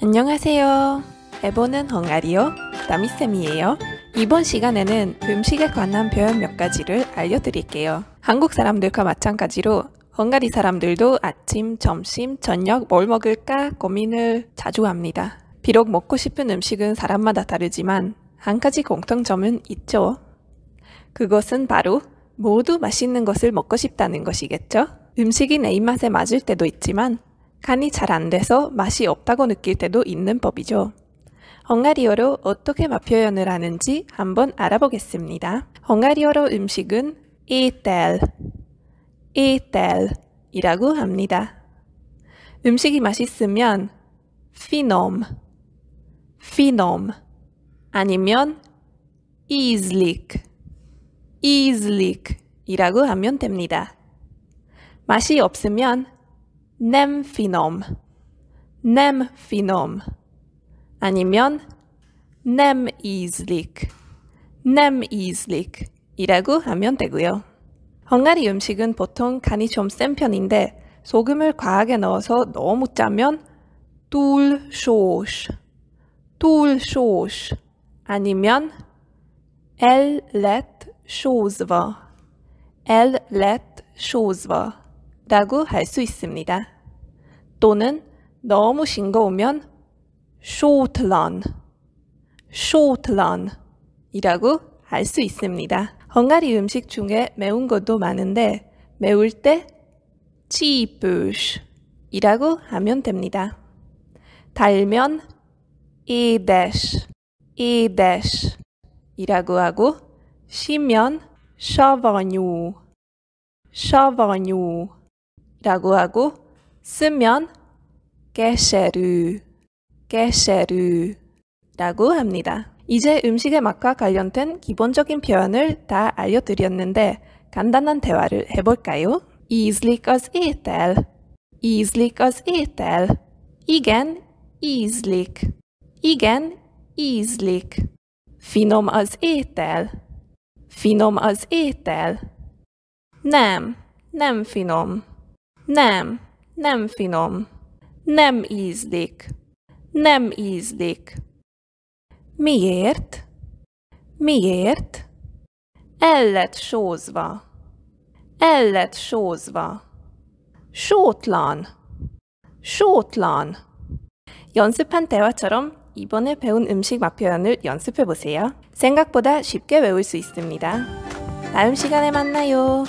안녕하세요. 에보는 헝가리어 나미쌤이에요. 이번 시간에는 음식에 관한 표현 몇 가지를 알려드릴게요. 한국 사람들과 마찬가지로 헝가리 사람들도 아침, 점심, 저녁 뭘 먹을까 고민을 자주 합니다. 비록 먹고 싶은 음식은 사람마다 다르지만 한 가지 공통점은 있죠. 그것은 바로 모두 맛있는 것을 먹고 싶다는 것이겠죠? 음식이 내 입맛에 맞을 때도 있지만 간이 잘 안 돼서 맛이 없다고 느낄 때도 있는 법이죠. 헝가리어로 어떻게 맛 표현을 하는지 한번 알아보겠습니다. 헝가리어로 음식은 이텔, 이텔이라고 합니다. 음식이 맛있으면 피놈, 피놈 아니면 이슬릭, 이슬릭이라고 하면 됩니다. 맛이 없으면 nem h i n o m nem h i n o m 아니면 nem i s l i k nem i s l i k 이라고 하면 되고요. 헝가리 음식은 보통 간이 좀 센 편인데 소금을 과하게 넣어서 너무 짜면 tul sós, tul sós 아니면 el lett sózva, el lett sózva 라고 할 수 있습니다. 또는 너무 싱거우면 쇼틀런, 쇼틀런 이라고 할 수 있습니다. 헝가리 음식 중에 매운 것도 많은데 매울 때 치부쉬 이라고 하면 됩니다. 달면 이데쉬, 이데쉬 이라고 하고 쉬면 샤바뉴, 샤바뉴 라고 하고 쓰면 게셰르, 게셰르 라고 합니다. 이제 음식의 맛과 관련된 기본적인 표현을 다 알려드렸는데 간단한 대화를 해볼까요? Ízlik az étel. Ízlik az étel. Igen, ízlik. Igen, ízlik. Finom az étel. Finom az étel. Nem, nem finom. Nem, nem finom. Nem ízlik. Nem ízlik. Miért? Miért? El lett sózva. El lett sózva. Sótlan. Sótlan. 연습한 대화처럼 이번에 배운 음식 맛 표현을 연습해 보세요. 생각보다 쉽게 외울 수 있습니다. 다음 시간에 만나요.